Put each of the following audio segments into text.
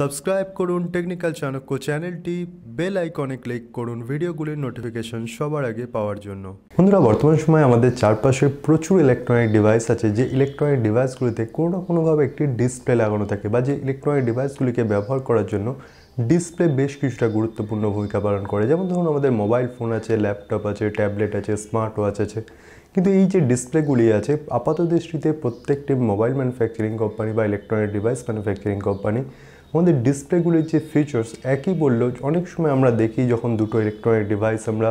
subscribe করুন technical Chanakya চ্যানেলটি bell আইকনে ক্লিক করুন ভিডিওগুলির নোটিফিকেশন সবার আগে পাওয়ার জন্য বন্ধুরা বর্তমান সময়ে আমাদের চারপাশে প্রচুর ইলেকট্রনিক ডিভাইস আছে যে ইলেকট্রনিক ডিভাইসগুলিতে কোনো না কোনোভাবে একটি ডিসপ্লে লাগানো থাকে বা যে ইলেকট্রনিক ডিভাইসগুলিকে ব্যবহার করার জন্য ডিসপ্লে বেশ কিছুটা গুরুত্বপূর্ণ ভূমিকা পালন করে যেমন ধরুন আমাদের মোবাইল ফোন আছে ল্যাপটপ আছে ট্যাবলেট আছে স্মার্ট ওয়াচ আছে কিন্তু এই যে ডিসপ্লেগুলি আছে আপাত দৃষ্টিতে প্রত্যেকটি মোবাইল ম্যানুফ্যাকচারিং কোম্পানি বা ইলেকট্রনিক ডিভাইস ম্যানুফ্যাকচারিং কোম্পানি আমাদের ডিসপ্লেগুলির যে ফিচার্স একই বললেও অনেক সময় আমরা দেখি যখন দুটো ইলেকট্রনিক ডিভাইস আমরা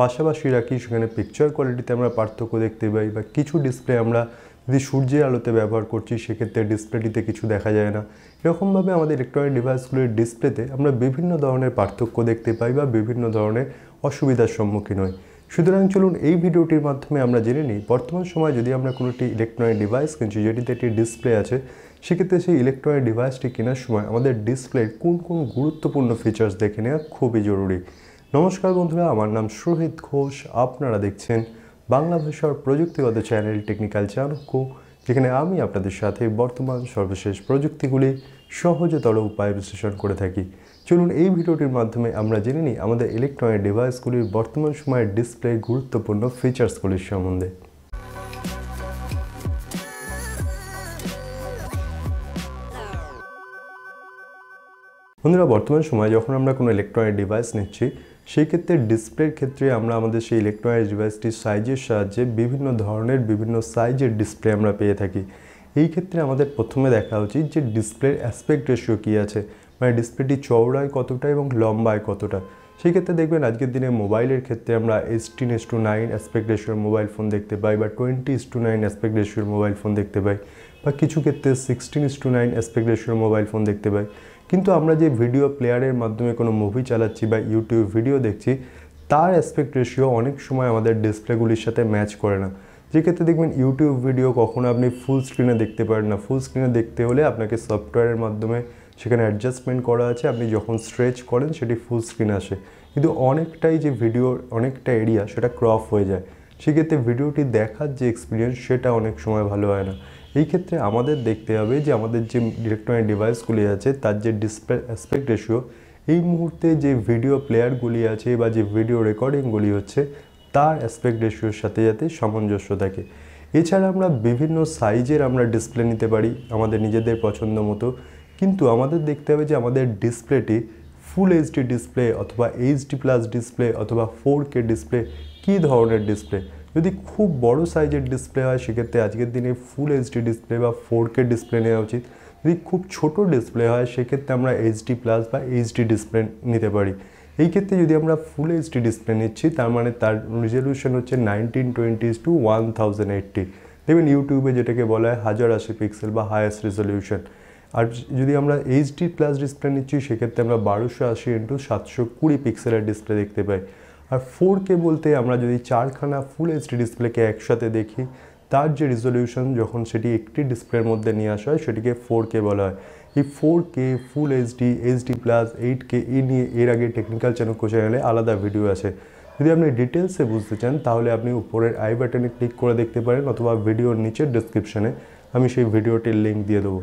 পাশাপাশি রাখি সেখানে পিকচার কোয়ালিটিতে আমরা পার্থক্য দেখতে পাই বা কিছু ডিসপ্লে আমরা যদি সূর্যের আলোতে ব্যবহার করছি সেক্ষেত্রে ডিসপ্লেটিতে কিছু দেখা যায় না এরকমভাবে আমাদের ইলেকট্রনিক ডিভাইসগুলির ডিসপ্লেতে আমরা বিভিন্ন ধরনের পার্থক্য দেখতে পাই বা বিভিন্ন ধরনের অসুবিধার সম্মুখীন হই সুতরাং চলুন এই ভিডিওটির মাধ্যমে আমরা জেনে নিই বর্তমান সময় যদি আমরা কোনো একটি ইলেকট্রনিক ডিভাইস কিনছি যেটিতে একটি ডিসপ্লে আছে সেক্ষেত্রে সেই ইলেকট্রনিক ডিভাইসটি কেনার সময় আমাদের ডিসপ্লের কোন কোন গুরুত্বপূর্ণ ফিচার্স দেখে নেওয়া খুবই জরুরি নমস্কার বন্ধুরা আমার নাম সুহিত ঘোষ আপনারা দেখছেন বাংলা ভাষার প্রযুক্তিগত চ্যানেল টেকনিক্যাল চাণক্য যেখানে আমি আপনাদের সাথে বর্তমান সর্বশেষ প্রযুক্তিগুলি সহজতর উপায় বিশ্লেষণ করে থাকি চলুন এই ভিডিওটির মাধ্যমে আমরা জেনে নিই আমাদের ইলেকট্রনিক ডিভাইসগুলির বর্তমান সময়ের ডিসপ্লের গুরুত্বপূর্ণ ফিচার্সগুলির সম্বন্ধে বন্ধুরা বর্তমান সময়ে যখন আমরা কোনো ইলেকট্রনিক ডিভাইস নিচ্ছি সেই ক্ষেত্রে ডিসপ্লের ক্ষেত্রে আমরা আমাদের সেই ইলেকট্রনিক ডিভাইসটির সাইজের সাহায্যে বিভিন্ন ধরনের বিভিন্ন সাইজের ডিসপ্লে আমরা পেয়ে থাকি এই ক্ষেত্রে আমাদের প্রথমে দেখা উচিত যে ডিসপ্লের অ্যাসপেক্ট রেশিও কী আছে মানে ডিসপ্লেটি চওড়ায় কতটা এবং লম্বায় কতটা সেই ক্ষেত্রে দেখবেন আজকের দিনে মোবাইলের ক্ষেত্রে আমরা eighteen is to nine aspect রেশিওর মোবাইল ফোন দেখতে পাই বা twenty is to nine aspect রেশিওর মোবাইল ফোন দেখতে পাই বা কিছু ক্ষেত্রে sixteen is to nine aspect রেশিওর মোবাইল ফোন দেখতে পাই কিন্তু আমরা যে ভিডিও প্লেয়ারের মাধ্যমে কোনো মুভি চালাচ্ছি বা ইউটিউব ভিডিও দেখছি তার অ্যাসপেক্ট রেশিও অনেক সময় আমাদের ডিসপ্লেগুলির সাথে ম্যাচ করে না যেক্ষেত্রে দেখবেন ইউটিউব ভিডিও কখনো আপনি ফুল স্ক্রিনে দেখতে পারেন না ফুল স্ক্রিনে দেখতে হলে আপনাকে সফটওয়্যারের মাধ্যমে সেখানে অ্যাডজাস্টমেন্ট করা আছে আপনি যখন স্ট্রেচ করেন সেটি ফুল স্ক্রিন আসে কিন্তু অনেকটাই যে ভিডিওর অনেকটা এরিয়া সেটা ক্রপ হয়ে যায় সেক্ষেত্রে ভিডিওটি দেখার যে এক্সপিরিয়েন্স সেটা অনেক সময় ভালো হয় না এই ক্ষেত্রে আমাদের দেখতে হবে যে আমাদের যে ইলেকট্রনিক ডিভাইসগুলি আছে তার যে ডিসপ্লে অ্যাসপেক্ট রেশিও এই মুহূর্তে যে ভিডিও প্লেয়ারগুলি আছে বা যে ভিডিও রেকর্ডিংগুলি হচ্ছে তার অ্যাসপেক্ট রেশিওর সাথে সাথে সামঞ্জস্য থাকে এছাড়া আমরা বিভিন্ন সাইজের আমরা ডিসপ্লে নিতে পারি আমাদের নিজেদের পছন্দ মতো কিন্তু আমাদের দেখতে হবে যে আমাদের ডিসপ্লেটি ফুল এইচডি ডিসপ্লে অথবা এইচডি প্লাস ডিসপ্লে অথবা ফোর কে ডিসপ্লে কী ধরনের ডিসপ্লে যদি খুব বড় সাইজের ডিসপ্লে হয় সেক্ষেত্রে আজকের দিনে ফুল এইচডি ডিসপ্লে বা ফোর কে ডিসপ্লে নেওয়া উচিত যদি খুব ছোট ডিসপ্লে হয় সেক্ষেত্রে আমরা এইচডি প্লাস বা এইচডি ডিসপ্লে নিতে পারি এই ক্ষেত্রে যদি আমরা ফুল এইচডি ডিসপ্লে নিচ্ছি তার মানে তার রেজলিউশন হচ্ছে nineteen twenty is to one thousand eighty দেখবেন ইউটিউবে যেটাকে বলা হয় হাজার আশি পিক্সেল বা হায়েস্ট রেজলিউশন আর যদি আমরা এইচডি প্লাস ডিসপ্লে নিচ্ছি সেক্ষেত্রে আমরা বারোশো আশি ইন্টু সাতশো কুড়ি পিক্সেলের ডিসপ্লে দেখতে পাই আর ফোর কে বলতে আমরা যদি চারখানা ফুল এইচডি ডিসপ্লেকে একসাথে দেখি তার যে রেজলিউশন যখন সেটি একটি ডিসপ্লের মধ্যে নিয়ে আসা হয় সেটিকে ফোর কে বলা হয় এই four K full HD HD plus eight K এ নিয়ে এর আগে টেকনিক্যাল চ্যানেল চ্যানেলে আলাদা ভিডিও আছে যদি আপনি ডিটেলসে বুঝতে চান তাহলে আপনি উপরের আই বাটনে ক্লিক করে দেখতে পারেন অথবা ভিডিওর নিচের ডিসক্রিপশানে আমি সেই ভিডিওটির লিঙ্ক দিয়ে দেবো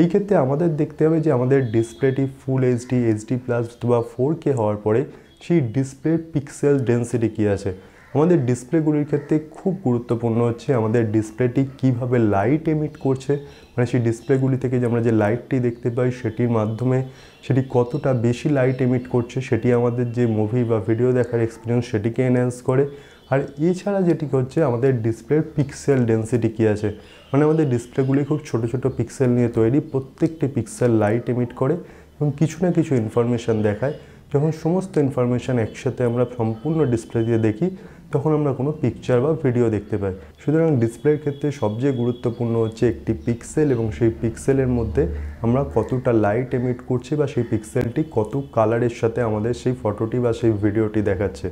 এই ক্ষেত্রে আমাদের দেখতে হবে যে আমাদের ডিসপ্লেটি ফুল এইচডি এইচডি প্লাস অথবা ফোর কে হওয়ার পরে সেই ডিসপ্লে পিক্সেল ডেন্সিটি কী আছে আমাদের ডিসপ্লেগুলির ক্ষেত্রে খুব গুরুত্বপূর্ণ হচ্ছে আমাদের ডিসপ্লেটি কিভাবে লাইট এমিট করছে মানে সেই ডিসপ্লেগুলি থেকে যে আমরা যে লাইটটি দেখতে পাই সেটির মাধ্যমে সেটি কতটা বেশি লাইট এমিট করছে সেটি আমাদের যে মুভি বা ভিডিও দেখার এক্সপিরিয়েন্স সেটিকে এনহ্যান্স করে আর এছাড়া যেটি হচ্ছে আমাদের ডিসপ্লের পিক্সেল ডেন্সিটি কী আছে মানে আমাদের ডিসপ্লেগুলি খুব ছোট ছোট পিক্সেল নিয়ে তৈরি প্রত্যেকটি পিক্সেল লাইট এমিট করে এবং কিছু না কিছু ইনফরমেশান দেখায় যখন সমস্ত ইনফরমেশান একসাথে আমরা সম্পূর্ণ ডিসপ্লে দিয়ে দেখি তখন আমরা কোনো পিকচার বা ভিডিও দেখতে পাই সুতরাং ডিসপ্লের ক্ষেত্রে সবচেয়ে গুরুত্বপূর্ণ হচ্ছে একটি পিক্সেল এবং সেই পিক্সেলের মধ্যে আমরা কতটা লাইট এমিট করছি বা সেই পিক্সেলটি কত কালারের সাথে আমাদের সেই ফটোটি বা সেই ভিডিওটি দেখাচ্ছে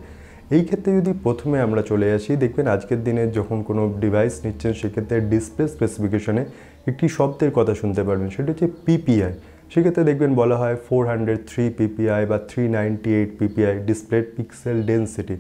এই ক্ষেত্রে যদি প্রথমে আমরা চলে আসি দেখবেন আজকের দিনে যখন কোনো ডিভাইস নিচ্ছেন সেক্ষেত্রে ডিসপ্লে স্পেসিফিকেশনে একটি শব্দের কথা শুনতে পারবেন সেটা হচ্ছে পিপিআই সেক্ষেত্রে দেখবেন বলা হয় ফোর হান্ড্রেড থ্রি পিপিআই বা থ্রি নাইনটি এইট পিপিআই ডিসপ্লেড পিক্সেল ডেন্সিটি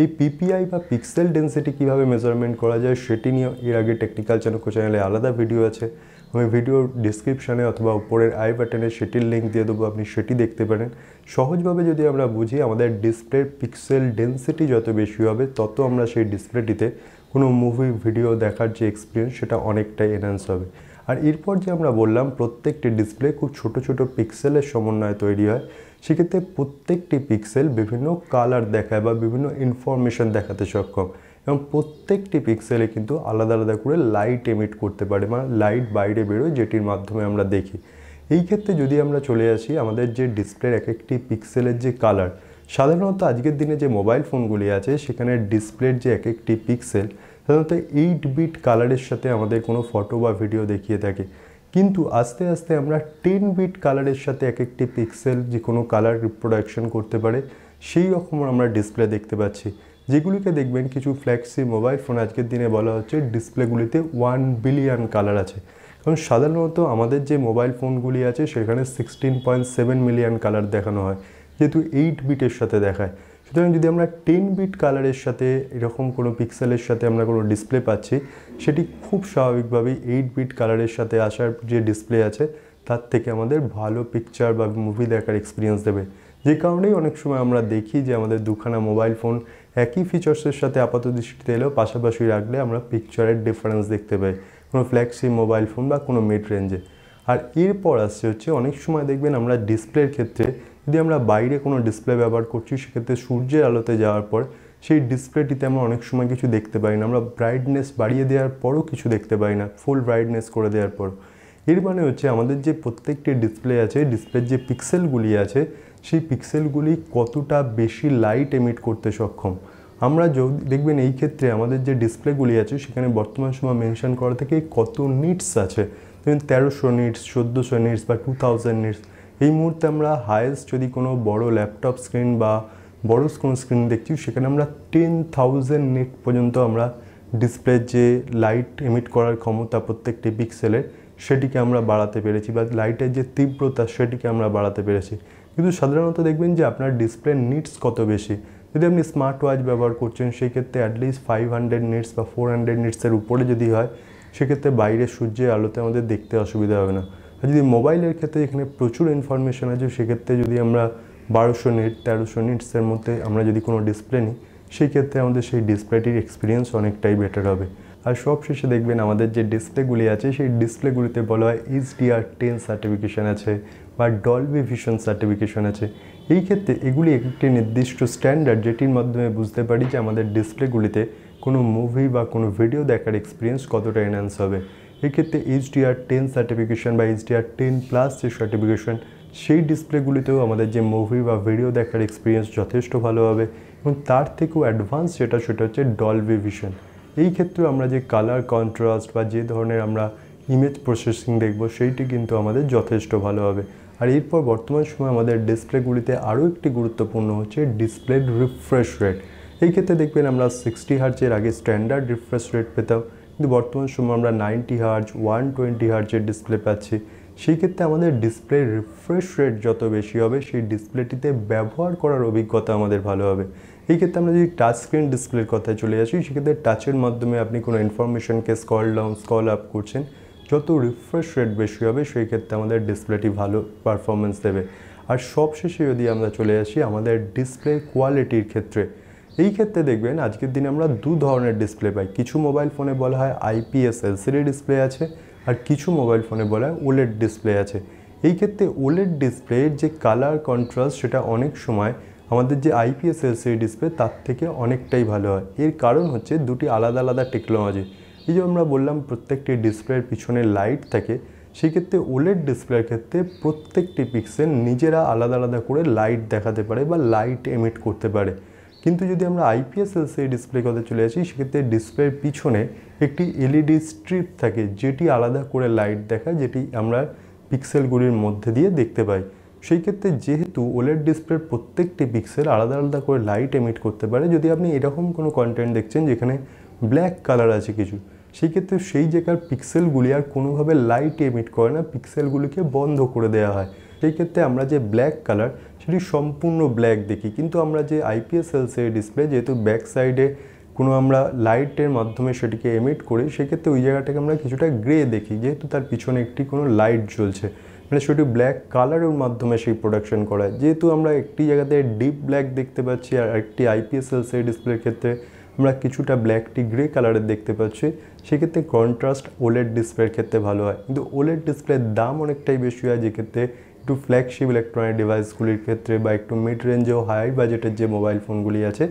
এই পিপিআই বা পিক্সেল ডেন্সিটি কীভাবে মেজারমেন্ট করা যায় সেটি নিয়ে এর আগে টেকনিক্যাল চাণক্য চ্যানেলে আলাদা ভিডিও আছে আমি ভিডিও ডিসক্রিপশানে অথবা উপরের আই বাটনে সেটির লিঙ্ক দিয়ে দেবো আপনি সেটি দেখতে পারেন সহজভাবে যদি আমরা বুঝি আমাদের ডিসপ্লে পিক্সেল ডেন্সিটি যত বেশি হবে তত আমরা সেই ডিসপ্লেটিতে কোনো মুভি ভিডিও দেখার যে এক্সপিরিয়েন্স সেটা অনেকটাই এনহ্যান্স হবে আর এরপর যে আমরা বললাম প্রত্যেকটি ডিসপ্লে খুব ছোট ছোট পিক্সেলের সমন্বয়ে তৈরি হয় সেক্ষেত্রে প্রত্যেকটি পিক্সেল বিভিন্ন কালার দেখায় বা বিভিন্ন ইনফরমেশন দেখাতে সক্ষম এবং প্রত্যেকটি পিক্সেলে কিন্তু আলাদা আলাদা করে লাইট এমিট করতে পারে মানে লাইট বাইরে বেরোয় যেটির মাধ্যমে আমরা দেখি এই ক্ষেত্রে যদি আমরা চলে আসি আমাদের যে ডিসপ্লের এক একটি পিক্সেলের যে কালার সাধারণত আজকের দিনে যে মোবাইল ফোনগুলি আছে সেখানে ডিসপ্লের যে এক একটি পিক্সেল সাধারণত এইট বিট কালারের সাথে আমাদের কোনো ফটো বা ভিডিও দেখিয়ে থাকে কিন্তু আস্তে আস্তে আমরা টেন বিট কালারের সাথে এক একটি পিক্সেল যে কোনো কালার রিপ্রোডাকশন করতে পারে সেই রকম আমরা ডিসপ্লে দেখতে পাচ্ছি যেগুলিকে দেখবেন কিছু ফ্ল্যাক্সি মোবাইল ফোন আজকের দিনে বলা হচ্ছে ডিসপ্লেগুলিতে ওয়ান বিলিয়ন কালার আছে কারণ সাধারণত আমাদের যে মোবাইল ফোনগুলি আছে সেখানে sixteen point seven million colour দেখানো হয় যেহেতু এইট বিটের সাথে দেখায় সুতরাং যদি আমরা টেন বিট কালারের সাথে এরকম কোনো পিক্সেলের সাথে আমরা কোনো ডিসপ্লে পাচ্ছি সেটি খুব স্বাভাবিকভাবেই এইট বিট কালারের সাথে আসার যে ডিসপ্লে আছে তার থেকে আমাদের ভালো পিকচার বা মুভি দেখার এক্সপিরিয়েন্স দেবে যে কারণেই অনেক সময় আমরা দেখি যে আমাদের দুখানা মোবাইল ফোন একই ফিচার্সের সাথে আপাত দৃষ্টিতে এলেও পাশাপাশি রাখলে আমরা পিকচারের ডিফারেন্স দেখতে পাই কোনো ফ্ল্যাগশিপ মোবাইল ফোন বা কোনো মিড রেঞ্জে আর এরপর আসছে হচ্ছে অনেক সময় দেখবেন আমরা ডিসপ্লের ক্ষেত্রে যদি আমরা বাইরে কোনো ডিসপ্লে ব্যবহার করছি সেক্ষেত্রে সূর্যের আলোতে যাওয়ার পর সেই ডিসপ্লেটিতে আমরা অনেক সময় কিছু দেখতে পাই না আমরা ব্রাইটনেস বাড়িয়ে দেওয়ার পরও কিছু দেখতে পাই না ফুল ব্রাইটনেস করে দেওয়ার পর এর মানে হচ্ছে আমাদের যে প্রত্যেকটি ডিসপ্লে আছে ডিসপ্লের যে পিক্সেলগুলি আছে সেই পিক্সেলগুলি কতটা বেশি লাইট এমিট করতে সক্ষম আমরা দেখবেন এই ক্ষেত্রে আমাদের যে ডিসপ্লেগুলি আছে সেখানে বর্তমান সময় মেনশন করা থেকে কত নিটস আছে দেখবেন তেরোশো নিটস চোদ্দোশো নিটস বা টু থাউজেন্ড নিটস এই মুহূর্তে আমরা হায়েস্ট যদি কোনো বড় ল্যাপটপ স্ক্রিন বা বড় কোনো স্ক্রিন দেখছি সেখানে আমরা টেন থাউজেন্ড নেট পর্যন্ত আমরা ডিসপ্লের যে লাইট এমিট করার ক্ষমতা প্রত্যেকটি পিক্সেলের সেটিকে আমরা বাড়াতে পেরেছি বা লাইটের যে তীব্রতা সেটিকে আমরা বাড়াতে পেরেছি কিন্তু সাধারণত দেখবেন যে আপনার ডিসপ্লের নিডস কত বেশি যদি আপনি স্মার্ট ওয়াচ ব্যবহার করছেন সেই ক্ষেত্রে অ্যাটলিস্ট ফাইভ হান্ড্রেড নিটস বা ফোর হান্ড্রেড নিটসের উপরে যদি হয় সেক্ষেত্রে বাইরের সূর্যের আলোতে আমাদের দেখতে অসুবিধা হবে না আর যদি মোবাইলের ক্ষেত্রে এখানে প্রচুর ইনফরমেশান আছে সেক্ষেত্রে যদি আমরা বারোশো নিট তেরোশো নিটসের মধ্যে আমরা যদি কোনো ডিসপ্লে নিই সেই ক্ষেত্রে আমাদের সেই ডিসপ্লেটির এক্সপিরিয়েন্স অনেকটাই বেটার হবে আর সবশেষে দেখবেন আমাদের যে ডিসপ্লেগুলি আছে সেই ডিসপ্লেগুলিতে বলা হয় এইচ ডিআর টেন সার্টিফিকেশান আছে বা ডলবি ভিশন সার্টিফিকেশান আছে এই ক্ষেত্রে এগুলি একটি নির্দিষ্ট স্ট্যান্ডার্ড যেটির মাধ্যমে বুঝতে পারি যে আমাদের ডিসপ্লেগুলিতে কোনো মুভি বা কোনো ভিডিও দেখার এক্সপিরিয়েন্স কতটা এনহ্যান্স হবে এক্ষেত্রে এইচ ডিআর টেন সার্টিফিকেশন বা এইচ ডিআর টেন প্লাস যে সার্টিফিকেশন সেই ডিসপ্লেগুলিতেও আমাদের যে মুভি বা ভিডিও দেখার এক্সপিরিয়েন্স যথেষ্ট ভালো হবে এবং তার থেকেও অ্যাডভান্স যেটা সেটা হচ্ছে ডল ভিশন এই ক্ষেত্রে আমরা যে কালার কন্ট্রাস্ট বা যে ধরনের আমরা ইমেজ প্রসেসিং দেখব সেইটি কিন্তু আমাদের যথেষ্ট ভালো হবে আর এরপর বর্তমান সময় আমাদের ডিসপ্লেগুলিতে আরও একটি গুরুত্বপূর্ণ হচ্ছে ডিসপ্লের রিফ্রেশ রেট এই ক্ষেত্রে দেখবেন আমরা সিক্সটি হার্জের আগে স্ট্যান্ডার্ড রিফ্রেশ রেট পেতাম কিন্তু বর্তমান সময় আমরা নাইনটি হার্জ ওয়ান টোয়েন্টি হার্জের ডিসপ্লে পাচ্ছি সেই ক্ষেত্রে আমাদের ডিসপ্লে রিফ্রেশ রেট যত বেশি হবে সেই ডিসপ্লেটিতে ব্যবহার করার অভিজ্ঞতা আমাদের ভালো হবে এই ক্ষেত্রে আমরা যদি টাচ স্ক্রিন ডিসপ্লের কথায় চলে আসি সেক্ষেত্রে টাচের মাধ্যমে আপনি কোনো ইনফরমেশনকে স্কল ডাউন স্কল আপ করছেন যত রিফ্রেশ রেট বেশি হবে সেই ক্ষেত্রে আমাদের ডিসপ্লেটি ভালো পারফরমেন্স দেবে আর সবশেষে যদি আমরা চলে আসি আমাদের ডিসপ্লে কোয়ালিটির ক্ষেত্রে এই ক্ষেত্রে দেখবেন আজকের দিনে আমরা দু ধরনের ডিসপ্লে পাই কিছু মোবাইল ফোনে বলা হয় আইপিএস এলসিডি ডিসপ্লে আছে আর কিছু মোবাইল ফোনে বলা হয় ওলেড ডিসপ্লে আছে এই ক্ষেত্রে ওলেড ডিসপ্লের যে কালার কন্ট্রাস্ট সেটা অনেক সময় আমাদের যে আইপিএস এলসিডি ডিসপ্লে তার থেকে অনেকটাই ভালো হয় এর কারণ হচ্ছে দুটি আলাদা আলাদা টেকনোলজি এই যে আমরা বললাম প্রত্যেকটি ডিসপ্লের পিছনে লাইট থাকে সেক্ষেত্রে ওলেড ডিসপ্লের ক্ষেত্রে প্রত্যেকটি পিক্সেল নিজেরা আলাদা আলাদা করে লাইট দেখাতে পারে বা লাইট এমিট করতে পারে কিন্তু যদি আমরা আইপিএস এলসিডি ডিসপ্লে কথা চলে আসি সেক্ষেত্রে ডিসপ্লের পিছনে একটি এলইডি স্ট্রিপ e থাকে যেটি আলাদা করে লাইট দেখায় যেটি আমরা পিক্সেলগুলির মধ্যে দিয়ে দেখতে পাই সেই ক্ষেত্রে যেহেতু ওলেড ডিসপ্লের প্রত্যেকটি পিক্সেল আলাদা আলাদা করে লাইট এমিট করতে পারে যদি আপনি এরকম কোনো কন্টেন্ট দেখছেন যেখানে ব্ল্যাক কালার আছে কিছু সেই ক্ষেত্রে সেই জায়গার পিক্সেলগুলি আর কোনোভাবে লাইট এমিট করে না পিক্সেলগুলিকে বন্ধ করে দেওয়া হয় সেই ক্ষেত্রে আমরা যে ব্ল্যাক কালার সেটি সম্পূর্ণ ব্ল্যাক দেখি কিন্তু আমরা যে আইপিএস সেলসের ডিসপ্লে যেহেতু ব্যাক সাইডে কোনো আমরা লাইটের মাধ্যমে সেটিকে এমিট করি সেক্ষেত্রে ওই জায়গাটাকে আমরা কিছুটা গ্রে দেখি যেহেতু তার পিছনে একটি কোনো লাইট জ্বলছে মানে সেটি ব্ল্যাক কালারের মাধ্যমে সেই প্রোডাকশন করা যেহেতু আমরা একটি জায়গাতে ডিপ ব্ল্যাক দেখতে পাচ্ছি আর একটি আইপিএস সেলসের ডিসপ্লের ক্ষেত্রে আমরা কিছুটা ব্ল্যাকটি গ্রে কালারের দেখতে পাচ্ছি সেক্ষেত্রে কন্ট্রাস্ট ওলেড ডিসপ্লের ক্ষেত্রে ভালো হয় কিন্তু ওলেড ডিসপ্লের দাম অনেকটাই বেশি হয় যেক্ষেত্রে একটু ফ্ল্যাগশিপ ইলেকট্রনিক ডিভাইসগুলির ক্ষেত্রে বা একটু মিড ও হাই বাজেটের যে মোবাইল ফোনগুলি আছে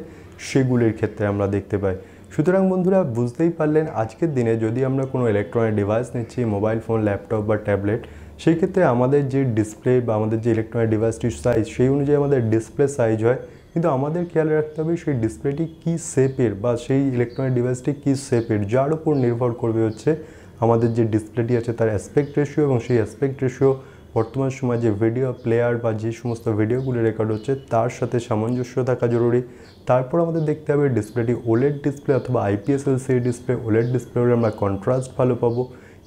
সেগুলির ক্ষেত্রে আমরা দেখতে পাই সুতরাং বন্ধুরা বুঝতেই পারলেন আজকের দিনে যদি আমরা কোনো ইলেকট্রনিক ডিভাইস নিচ্ছি মোবাইল ফোন ল্যাপটপ বা ট্যাবলেট সেই ক্ষেত্রে আমাদের যে ডিসপ্লে বা আমাদের যে ইলেকট্রনিক ডিভাইসটির সাইজ সেই অনুযায়ী আমাদের ডিসপ্লে সাইজ হয় কিন্তু আমাদের খেয়াল রাখতে হবে সেই ডিসপ্লেটি কী শেপের বা সেই ইলেকট্রনিক ডিভাইসটি কী শেপের যার উপর নির্ভর করবে হচ্ছে আমাদের যে ডিসপ্লেটি আছে তার অ্যাসপেক্ট রেশিও এবং সেই অ্যাসপেক্ট রেশিও বর্তমান সময়ে যে ভিডিও প্লেয়ার বা যে সমস্ত ভিডিওগুলি রেকর্ড হচ্ছে তার সাথে সামঞ্জস্য থাকা জরুরি তারপর আমাদের দেখতে হবে ডিসপ্লেটি ওলেড ডিসপ্লে অথবা আইপিএসএলসি ডিসপ্লে ওলেড ডিসপ্লে হলে আমরা কন্ট্রাস্ট ভালো পাবো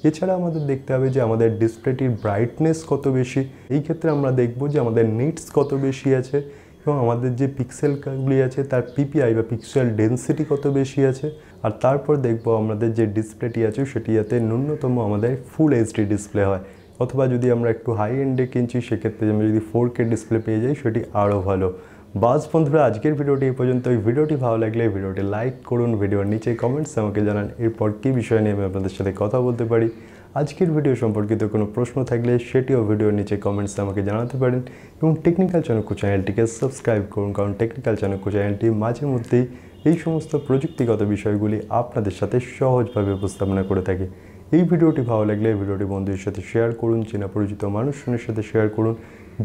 এছাড়া আমাদের দেখতে হবে যে আমাদের ডিসপ্লেটির ব্রাইটনেস কত বেশি এই ক্ষেত্রে আমরা দেখব যে আমাদের নিটস কত বেশি আছে এবং আমাদের যে পিক্সেলগুলি আছে তার পিপিআই বা পিক্সেল ডেন্সিটি কত বেশি আছে আর তারপর দেখব আমাদের যে ডিসপ্লেটি আছে সেটি যাতে ন্যূনতম আমাদের ফুল এইচডি ডিসপ্লে হয় অথবা যদি আমরা একটু হাই এন্ডে কিনছি সেক্ষেত্রে আমরা যদি ফোর কে ডিসপ্লে পেয়ে যাই সেটি আরও ভালো বাস বন্ধুরা আজকের ভিডিওটি এই পর্যন্ত এই ভিডিওটি ভালো লাগলে ভিডিওটি লাইক করুন ভিডিওর নিচে কমেন্টস আমাকে জানান এরপর কী বিষয় নিয়ে আমি আপনাদের সাথে কথা বলতে পারি আজকের ভিডিও সম্পর্কিত কোনো প্রশ্ন থাকলে সেটিও ভিডিওর নিচে কমেন্টস আমাকে জানাতে পারেন এবং টেকনিক্যাল চাণক্য চ্যানেলটিকে সাবস্ক্রাইব করুন কারণ টেকনিক্যাল চাণক্য চ্যানেলটি মাঝে মধ্যেই এই সমস্ত প্রযুক্তিগত বিষয়গুলি আপনাদের সাথে সহজভাবে উপস্থাপনা করে থাকে এই ভিডিওটি ভালো লাগলে এই ভিডিওটি বন্ধুদের সাথে শেয়ার করুন চেনা পরিচিত মানুষজনের সাথে শেয়ার করুন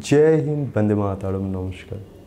জয় হিন্দ বন্দে মাতারম নমস্কার